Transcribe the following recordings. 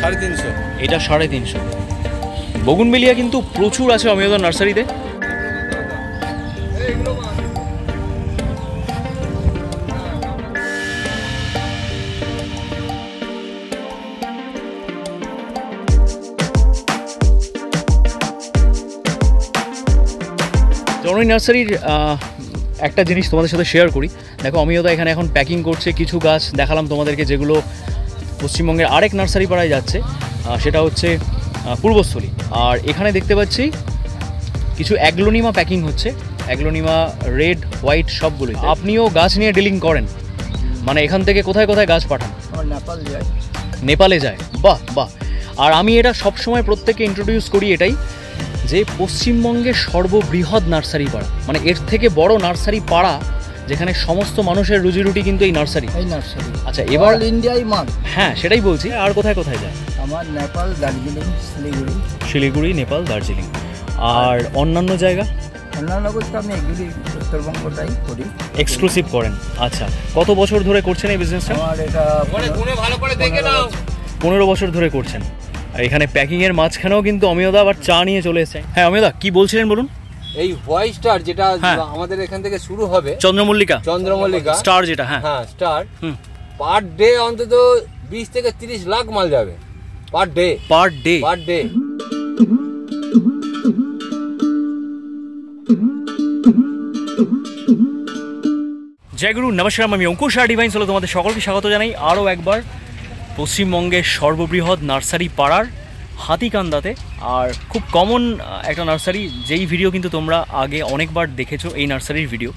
সাড়ে তিনশো এটা সাড়ে তিনশো বগুন মিলিয়া কিন্তু প্রচুর আছে অমিয়দা নার্সারিতে জননী নার্সারির একটা জিনিস তোমাদের সাথে শেয়ার করি দেখো অমিয়দা এখানে এখন প্যাকিং করছে কিছু গাছ দেখালাম তোমাদেরকে যেগুলো পশ্চিমবঙ্গের আরেক নার্সারি পাড়ায় যাচ্ছে সেটা হচ্ছে পূর্বস্থলী আর এখানে দেখতে পাচ্ছি কিছু অ্যাগ্লোনিমা প্যাকিং হচ্ছে অ্যাগ্লোনিমা রেড হোয়াইট সবগুলোই আপনিও গাছ নিয়ে ডিলিং করেন মানে এখান থেকে কোথায় কোথায় গাছ পাঠান যায় নেপালে যায় বাহ বাহ আর আমি এটা সবসময় প্রত্যেকে ইন্ট্রোডিউস করি এটাই যে পশ্চিমবঙ্গের সর্ববৃহৎ নার্সারি পাড়া মানে এর থেকে বড় নার্সারি পাড়া যেখানে সমস্ত মানুষের রুজি রুটি কিন্তু এই নার্সারি এই নার্সারি আচ্ছা এবার ইন্ডিয়াই মাল হ্যাঁ সেটাই বলছি আর কোথায় কোথায় যায় আমার নেপাল দার্জিলিং শিলিগুড়ি শিলিগুড়ি নেপাল দার্জিলিং আর অন্যান্য জায়গা অন্যান্য অবস্থা আমি এগুলি উত্তরবঙ্গটাই করি এক্সক্লুসিভ করেন আচ্ছা কত বছর ধরে করছেন এই বিজনেসটা আমার এটা ভালো করে দেখে নাও পনেরো বছর ধরে করছেন আর এখানে প্যাকিংয়ের মাঝখানেও কিন্তু অমিয়দা আবার চা নিয়ে চলে এসেছে হ্যাঁ অমিয়দা কি বলছিলেন বলুন এই হোয়াইট স্টার যেটা হ্যাঁ। আমাদের এখান থেকে শুরু হবে চন্দ্রমল্লিকা চন্দ্রমল্লিকা স্টার যেটা হ্যাঁ হ্যাঁ স্টার পার ডে অন্তত বিশ থেকে তিরিশ লাখ মাল যাবে per day per day per day জয় গুরু নমস্কার আমি অঙ্কুশ আর ডিভাইন হলো তোমাদের সকলকে স্বাগত জানাই আরও একবার পশ্চিমবঙ্গের সর্ববৃহৎ নার্সারি পাড়ার হাতিকান্দাতে আর খুব কমন একটা নার্সারি যেই ভিডিও কিন্তু তোমরা আগে অনেকবার দেখেছো এই নার্সারির ভিডিও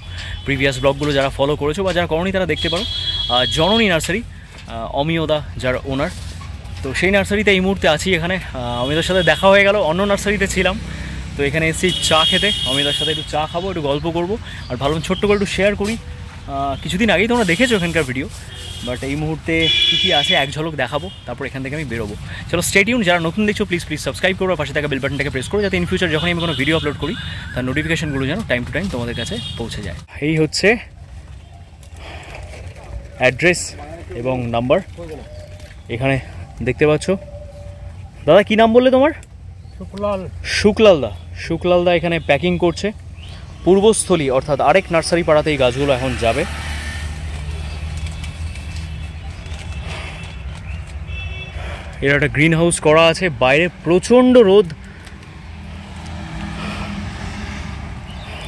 প্রিভিয়াস ব্লগগুলো যারা ফলো করেছো বা যারা করনি তারা দেখতে পারো জননী নার্সারি অমিয়দা যার ওনার তো সেই নার্সারিতে এই মুহূর্তে আছি এখানে অমিতার সাথে দেখা হয়ে গেল অন্য নার্সারিতে ছিলাম তো এখানে এসেছি চা খেতে অমিতার সাথে একটু চা খাবো একটু গল্প করব আর ভালো ছোট্ট করে একটু শেয়ার করি কিছুদিন আগেই তোমরা দেখেছো এখানকার ভিডিও বাট এই মুহূর্তে কী কী আছে এক ঝলক দেখাবো তারপর এখান থেকে আমি বেরোবো চলো স্টেডিউন যারা নতুন দেখছো প্লিজ প্লিজ সাবস্ক্রাইব করো পাশে থাকা বেল বাটনটাকে প্রেস করো যাতে ইন ফিউচার যখন আমি কোনো ভিডিও আপলোড করি তার নোটিফিকেশানগুলো যেন টাইম টু টাইম তোমাদের কাছে পৌঁছে যায় এই হচ্ছে অ্যাড্রেস এবং নাম্বার এখানে দেখতে পাচ্ছ দাদা কি নাম বললে তোমার শুকলাল শুকলালদা শুকলালদা এখানে প্যাকিং করছে পূর্বস্থলী অর্থাৎ আরেক নার্সারি পাড়াতে এই গাছগুলো এখন যাবে এরা একটা গ্রিন হাউস করা আছে বাইরে প্রচণ্ড রোদ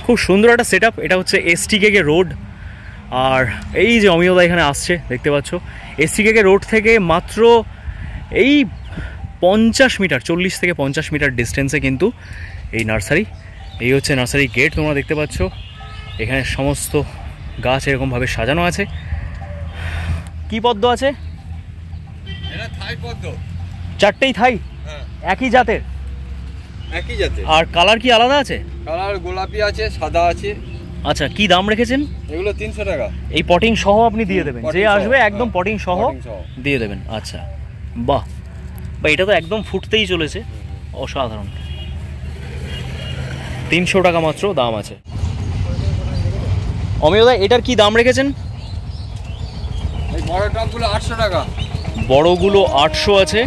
খুব সুন্দর একটা সেট এটা হচ্ছে এসটিকে রোড আর এই যে অমিয়দা এখানে আসছে দেখতে পাচ্ছ এসটিকে রোড থেকে মাত্র এই পঞ্চাশ মিটার চল্লিশ থেকে পঞ্চাশ মিটার ডিস্টেন্সে কিন্তু এই নার্সারি এই হচ্ছে নার্সারি গেট তোমরা দেখতে পাচ্ছ এখানে সমস্ত গাছ এরকমভাবে সাজানো আছে কি পদ্ম আছে থাই পদ্ম চারটেই থাই হ্যাঁ। একই জাতের একই জাতের আর কালার কি আলাদা আছে কালার গোলাপি আছে সাদা আছে আচ্ছা কি দাম রেখেছেন এগুলো তিনশো টাকা এই পটিং সহ আপনি দিয়ে দেবেন যে আসবে একদম পটিং হ্যাঁ, সহ দিয়ে দেবেন আচ্ছা বাহ বা এটা তো একদম ফুটতেই চলেছে অসাধারণ তিনশো টাকা মাত্র দাম আছে অমিয়দা এটার কি দাম রেখেছেন বড় টপগুলো আটশো টাকা বড়গুলো আটশো আছে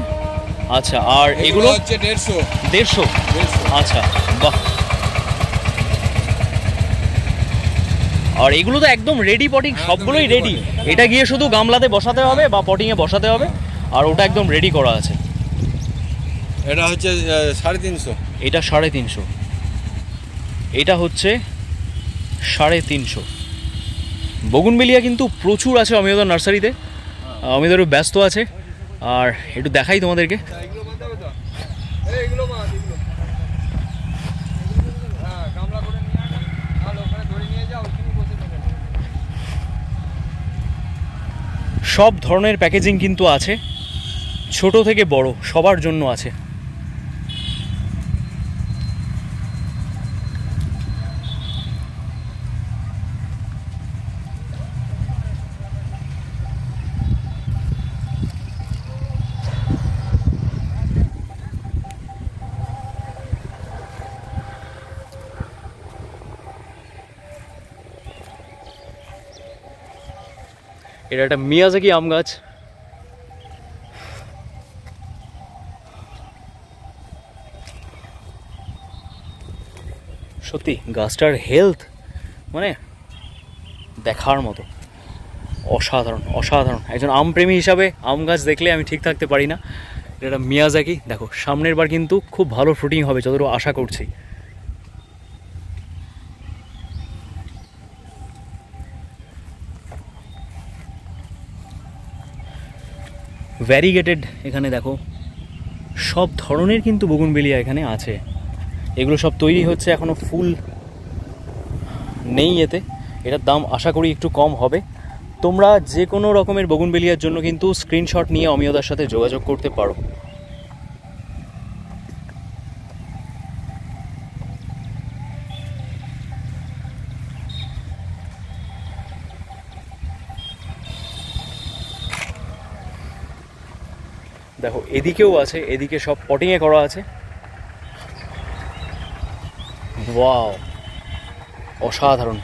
আচ্ছা আর এগুলো হচ্ছে দেড়শো দেড়শো আচ্ছা বাহ আর এগুলো তো একদম রেডি পটিং সবগুলোই রেডি এটা গিয়ে শুধু গামলাতে বসাতে হবে বা পটিংয়ে বসাতে হবে আর ওটা একদম রেডি করা আছে এটা হচ্ছে সাড়ে তিনশো এটা সাড়ে তিনশো এটা হচ্ছে সাড়ে তিনশো বগুনবেলিয়া কিন্তু প্রচুর আছে অমিয়দার নার্সারিতে অমিয়দারও ব্যস্ত আছে আর একটু দেখাই তোমাদেরকে সব ধরনের প্যাকেজিং কিন্তু আছে ছোট থেকে বড় সবার জন্য আছে এটা একটা মিয়াজাকি আম গাছ সত্যি গাছটার হেলথ মানে দেখার মতো অসাধারণ অসাধারণ একজন আমপ্রেমী হিসাবে আম গাছ দেখলে আমি ঠিক থাকতে পারি না এটা মিয়াজাকি দেখো সামনের বার কিন্তু খুব ভালো ফ্রুটিং হবে যতটুকু আশা করছি ভ্যারিগেটেড এখানে দেখো সব ধরনের কিন্তু বগুনবেলিয়া এখানে আছে এগুলো সব তৈরি হচ্ছে এখনও ফুল নেই এতে এটার দাম আশা করি একটু কম হবে তোমরা যে কোনো রকমের বগুনবেলিয়ার জন্য কিন্তু স্ক্রিনশট নিয়ে অমিয়দার সাথে যোগাযোগ করতে পারো এদিকেও আছে এদিকে সব পটিংয়ে করা আছে ওয়াও অসাধারণ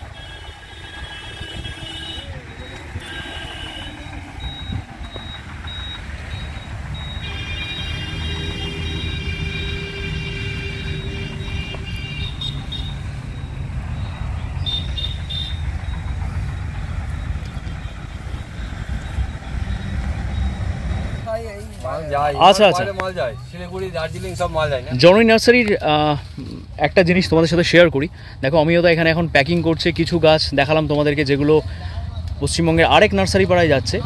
আচ্ছা আচ্ছা জননী নার্সারির একটা জিনিস তোমাদের সাথে শেয়ার করি দেখো আমিও তো এখানে এখন প্যাকিং করছে কিছু গাছ দেখালাম তোমাদেরকে যেগুলো পশ্চিমবঙ্গের আরেক নার্সারি পাড়ায় যাচ্ছে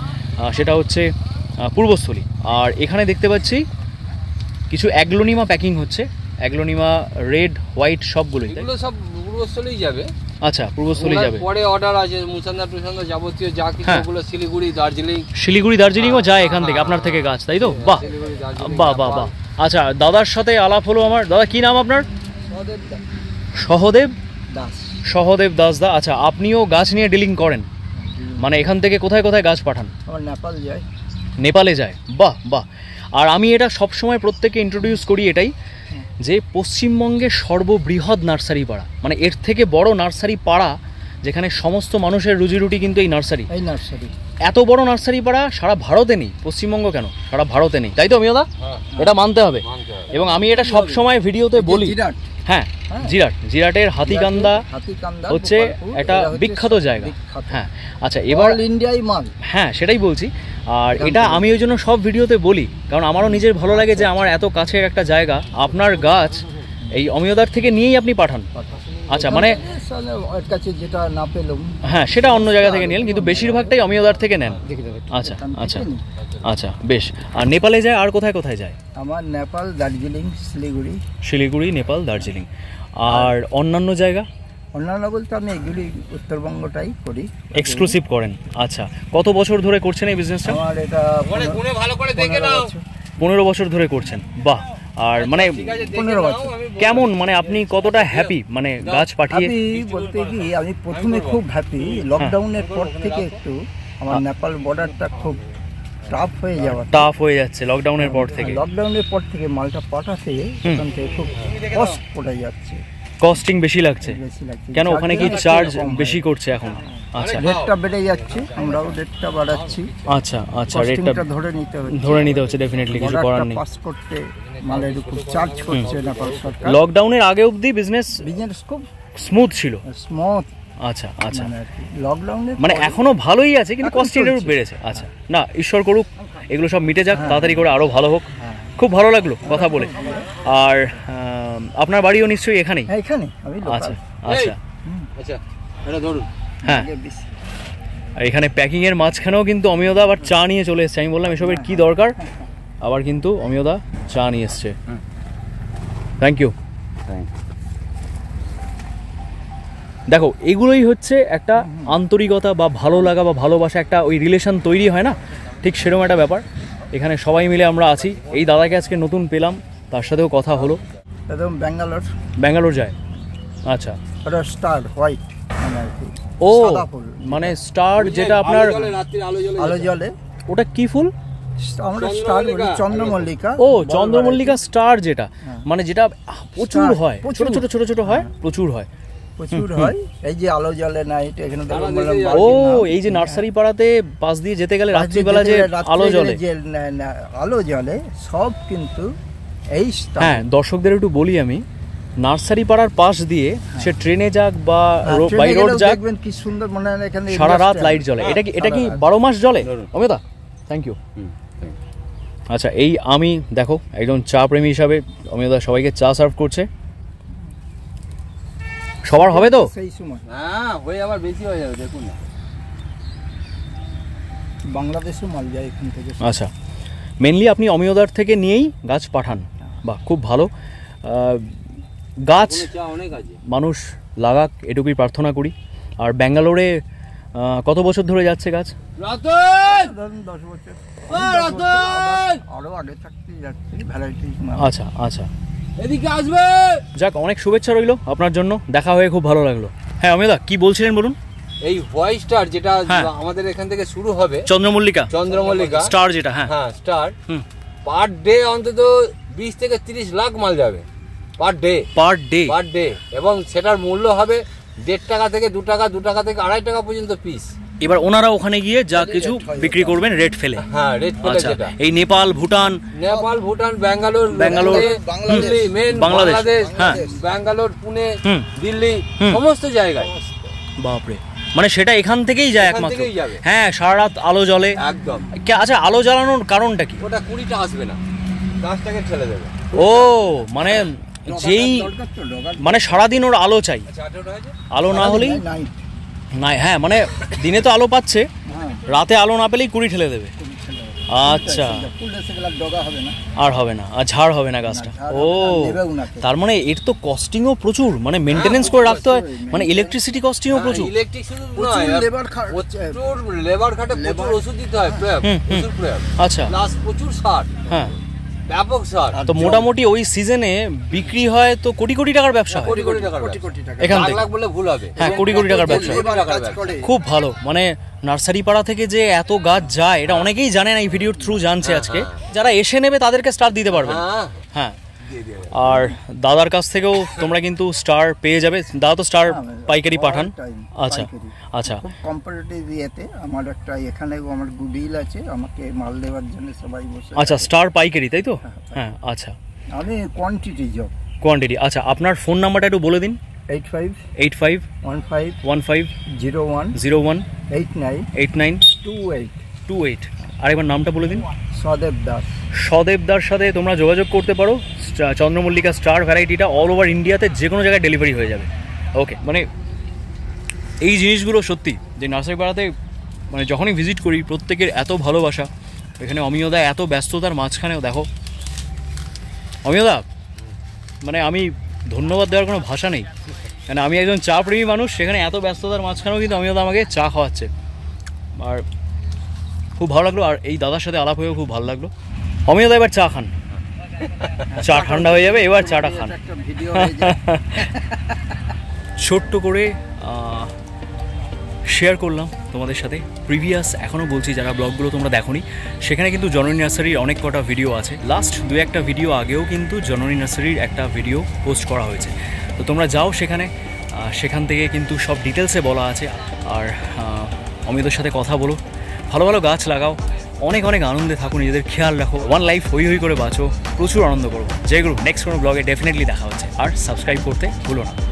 সেটা হচ্ছে পূর্বস্থলী আর এখানে দেখতে পাচ্ছি কিছু অ্যাগ্লোনিমা প্যাকিং হচ্ছে অ্যাগ্লোনিমা রেড হোয়াইট সবগুলোই সব পূর্বস্থলেই যাবে আচ্ছা পূর্বস্থলী যাবে পরে অর্ডার আছে মুসান্দা টুসান্দা যাবতীয় যা কিছু হ্যাঁ। ওগুলো শিলিগুড়ি দার্জিলিং শিলিগুড়ি দার্জিলিংও হ্যাঁ, যায় হ্যাঁ, এখান থেকে আপনার থেকে গাছ তাই তো বাহ বাহ বাহ বাহ আচ্ছা দাদার সাথে আলাপ হলো আমার দাদা কি নাম আপনার সহদেব দাস সহদেব দাস দা আচ্ছা আপনিও গাছ নিয়ে ডিলিং করেন মানে এখান থেকে কোথায় কোথায় গাছ পাঠান নেপাল যায় নেপালে যায় বাহ বাহ আর আমি এটা সবসময় প্রত্যেককে ইন্ট্রোডিউস করি এটাই হ্যাঁ। যে পশ্চিমবঙ্গে সর্ববৃহৎ নার্সারি পাড়া মানে এর থেকে বড় নার্সারি পাড়া যেখানে সমস্ত মানুষের রুজিরুটি কিন্তু এই নার্সারি এই নার্সারি এত বড় নার্সারি পাড়া সারা ভারতে নেই পশ্চিমবঙ্গ কেন সারা ভারতে নেই তাই তো মিয়দা হ্যাঁ। এটা মানতে হবে এবং আমি এটা সব সময় ভিডিওতে বলি হ্যাঁ হ্যাঁ। জিরাট জিরাটের হাতিকান্দা হচ্ছে একটা বিখ্যাত জায়গা হ্যাঁ আচ্ছা এবার ইন্ডিয়াই মাল হ্যাঁ সেটাই বলছি আর এটা আমি ওই জন্য সব ভিডিওতে বলি কারণ আমারও নিজের ভালো লাগে যে আমার এত কাছের একটা জায়গা আপনার গাছ এই অমিয়দার থেকে নিয়েই আপনি পাঠান আচ্ছা মানে যেটা না পেলাম হ্যাঁ সেটা অন্য জায়গা থেকে নিলেন কিন্তু বেশিরভাগটাই অমিয়দার থেকে নেন হ্যাঁ, আচ্ছা আচ্ছা আচ্ছা বেশ আর নেপালে যায় আর কোথায় কোথায় যায় আমার নেপাল দার্জিলিং শিলিগুড়ি শিলিগুড়ি নেপাল দার্জিলিং আর অন্যান্য জায়গা অন্যান্য বলতে আমি এগুলি উত্তরবঙ্গটাই করি এক্সক্লুসিভ করেন আচ্ছা কত বছর ধরে করছেন এই বিজনেসটা আমার এটা ভালো করে দেখে নাও পনেরো বছর ধরে করছেন বাহ আর আচ্ছা, মানে পনেরো বছর কেমন মানে আপনি কতটা হ্যাপি মানে গাছ পাঠিয়ে বলতে কি আমি প্রথমে হ্যাঁ, খুব হ্যাপি লকডাউনের পর হ্যাঁ, থেকে একটু আমার নেপাল বর্ডারটা খুব টাফ হয়ে যাওয়া টাফ হয়ে যাচ্ছে লকডাউনের পর হ্যাঁ, থেকে লকডাউনের পর থেকে মালটা পাঠাতে খুব কস্ট পড়ে যাচ্ছে কস্টিং বেশি লাগছে কেন ওখানে কি চার্জ বেশি করছে এখন হ্যাঁ, হ্যাঁ। আচ্ছা রেটটা বেড়ে যাচ্ছে আমরাও রেটটা বাড়াচ্ছি আচ্ছা আচ্ছা রেটটা ধরে নিতে হচ্ছে ধরে নিতে হচ্ছে ডেফিনেটলি কিছু করার নেই পাস করতে মালের উপর চার্জ করছে না সরকার লকডাউনের আগে অবধি বিজনেস বিজনেস খুব স্মুথ ছিল স্মুথ আচ্ছা আচ্ছা লকডাউনে মানে, মানে এখনো ভালোই আছে কিন্তু কস্টিং একটু বেড়েছে হ্যাঁ। আচ্ছা না ঈশ্বর করুক এগুলো সব মিটে যাক হ্যাঁ। তাড়াতাড়ি করে আরও ভালো হোক হ্যাঁ। খুব ভালো লাগলো কথা বলে আর আপনার বাড়িও নিশ্চয়ই এখানেই এখানে আচ্ছা আচ্ছা আচ্ছা ধরুন হ্যাঁ আর এখানে প্যাকিংয়ের মাঝখানেও কিন্তু অমিয়দা আবার চা নিয়ে চলে এসেছে আমি বললাম এসবের কি দরকার আবার কিন্তু অমিয়দা চা নিয়ে এসছে থ্যাংক ইউ থ্যাংক ইউ দেখো এগুলোই হচ্ছে একটা আন্তরিকতা বা ভালো লাগা বা ভালোবাসা একটা ওই রিলেশন তৈরি হয় না ঠিক সেরকম একটা ব্যাপার এখানে সবাই মিলে আমরা আছি এই দাদাকে আজকে নতুন পেলাম তার সাথেও কথা হলো একদম ব্যাঙ্গালোর ব্যাঙ্গালোর যায় আচ্ছা স্টার মানে হোয়াইট ও মানে স্টার যেটা আপনার আলো জলে ওটা কি ফুল স্টার চন্দ্রমল্লিকা ও চন্দ্রমল্লিকা স্টার যেটা হ্যাঁ। মানে যেটা প্রচুর হয় ছোট ছোট ছোট ছোট হয় হ্যাঁ। প্রচুর হয় প্রচুর হয় এই যে আলো জ্বলে না এটা এখানে ও এই যে নার্সারি পাড়াতে পাশ দিয়ে যেতে গেলে রাত্রিবেলা যে আলো জ্বলে আলো জ্বলে সব কিন্তু এই হ্যাঁ দর্শকদের একটু বলি আমি নার্সারি পাড়ার পাশ দিয়ে হ্যাঁ। সে ট্রেনে যাক বা হ্যাঁ, বাই রোড যাক কি সুন্দর মনে হয় এখানে সারা রাত লাইট জ্বলে এটা কি এটা কি বারো মাস জ্বলে অমিতা থ্যাংক ইউ আচ্ছা এই আমি দেখো একজন চা প্রেমী হিসাবে অমিতা সবাইকে চা সার্ভ করছে সবার হবে তো সেই সময় হ্যাঁ হয়ে আবার বেশি হয়ে যাবে দেখুন বাংলাদেশও মাল যায় এখান থেকে আচ্ছা মেনলি আপনি অমিয়দার থেকে নিয়েই গাছ পাঠান বা খুব ভালো গাছ মানুষ লাগাক এটুকুই প্রার্থনা করি আর ব্যাঙ্গালোরে কত বছর ধরে যাচ্ছে গাছ আচ্ছা আচ্ছা এদিকে আসবে যাক অনেক শুভেচ্ছা রইলো আপনার জন্য দেখা হয়ে খুব ভালো লাগলো হ্যাঁ অমিতা কি বলছিলেন বলুন এই হোয়াইট স্টার যেটা হ্যাঁ। আমাদের এখান থেকে শুরু হবে চন্দ্রমল্লিকা চন্দ্রমল্লিকা স্টার যেটা হ্যাঁ হ্যাঁ স্টার পার ডে অন্তত বিশ থেকে তিরিশ লাখ মাল যাবে per day per day per day এবং সেটার মূল্য হবে দেড় টাকা থেকে দু টাকা দু টাকা থেকে আড়াই টাকা পর্যন্ত পিস এবার ওনারা ওখানে গিয়ে যা কিছু বিক্রি করবেন রেট ফেলে হ্যাঁ রেট আচ্ছা, এই নেপাল ভুটান নেপাল ভুটান ব্যাঙ্গালোর ব্যাঙ্গালোর বাংলাদেশ বাংলাদেশ হ্যাঁ ব্যাঙ্গালোর পুনে দিল্লি সমস্ত জায়গায় বাপরে মানে সেটা এখান থেকেই যায় একমাত্র হ্যাঁ সারা রাত আলো জ্বলে একদম আচ্ছা আলো জ্বালানোর কারণটা কি ওটা কুড়িটা আসবে না গাছটাকে ঠেলে দেবে ও মানে যেই মানে সারাদিন ওর আলো চাই আচ্ছা, আলো না হলেই নাই হ্যাঁ মানে দিনে তো আলো পাচ্ছে হ্যাঁ। রাতে আলো না পেলেই কুড়ি ঠেলে দেবে আচ্ছা আর হবে না আর ঝাড় হবে না গাছটা ও তার মানে এর তো কস্টিংও প্রচুর মানে মেনটেনেন্স করে রাখতে হয় মানে ইলেকট্রিসিটি কস্টিংও প্রচুর লেবার হ্যাঁ, খাটে প্রচুর ওষুধ দিতে হয় আচ্ছা প্রচুর সার হ্যাঁ ব্যাপক শট তো মোটামুটি ওই সিজনে বিক্রি হয় তো কোটি কোটি টাকার ব্যবসা কোটি কোটি টাকার কোটি কোটি টাকা এখান থেকে বলে ভুল হবে হ্যাঁ কোটি কোটি টাকার ব্যবসা খুব ভালো মানে নার্সারি পাড়া থেকে যে এত গাছ যায় এটা অনেকেই জানে না এই ভিডিওর থ্রু জানছে হ্যাঁ, আজকে হ্যাঁ। যারা এসে নেবে তাদেরকে স্টার দিতে পারবে হ্যাঁ, হ্যাঁ। আর দাদার কাছ থেকেও তোমরা কিন্তু স্টার পেয়ে যাবে দাদা তো স্টার হ্যাঁ, হ্যাঁ, পাইকারি পাঠান আচ্ছা আচ্ছা কম্পারেটিভ ইয়েতে আমার একটা এখানে আমার গুডিল আছে আমাকে মাল দেওয়ার জন্য সবাই বসে আচ্ছা স্টার পাইকারি তাই তো হ্যাঁ, হ্যাঁ আচ্ছা আমি কোয়ান্টিটি জব কোয়ান্টিটি আচ্ছা আপনার ফোন নাম্বারটা একটু বলে দিন eight five eight five one five one five zero one zero one eight nine eight nine two eight two eight আরেকবার নামটা বলে দিন সদেব দাস সদেব দাস সাথে তোমরা যোগাযোগ করতে পারো চন্দ্রমল্লিকা স্টার ভ্যারাইটিটা অল ওভার ইন্ডিয়াতে যে কোনো জায়গায় ডেলিভারি হয়ে যাবে ওকে মানে এই জিনিসগুলো সত্যি যে নার্সারি পাড়াতে মানে যখনই ভিজিট করি প্রত্যেকের এত ভালোবাসা এখানে অমিয়দা এত ব্যস্ততার মাঝখানেও দেখো অমিয়দা মানে আমি ধন্যবাদ দেওয়ার কোনো ভাষা নেই মানে আমি একজন চা প্রেমী মানুষ সেখানে এত ব্যস্ততার মাঝখানেও কিন্তু অমিয়দা আমাকে চা খাওয়াচ্ছে আর খুব ভালো লাগলো আর এই দাদার সাথে আলাপ হয়েও খুব ভালো লাগলো অমিয় দা এবার চা খান চা ঠান্ডা হয়ে যাবে এবার চাটা খান ছোট্ট করে শেয়ার করলাম তোমাদের সাথে প্রিভিয়াস এখনও বলছি যারা ব্লগগুলো তোমরা দেখোনি সেখানে কিন্তু জননী নার্সারির অনেক কটা ভিডিও আছে লাস্ট দু একটা ভিডিও আগেও কিন্তু জননী নার্সারির একটা ভিডিও পোস্ট করা হয়েছে তো তোমরা যাও সেখানে সেখান থেকে কিন্তু সব ডিটেলসে বলা আছে আর অমিতর সাথে কথা বলো ভালো ভালো গাছ লাগাও অনেক অনেক আনন্দে থাকো নিজেদের খেয়াল রাখো ওয়ান লাইফ হই হই করে বাঁচো প্রচুর আনন্দ করবো যেগুলো নেক্সট কোনো ব্লগে ডেফিনেটলি দেখা হচ্ছে আর সাবস্ক্রাইব করতে ভুলো না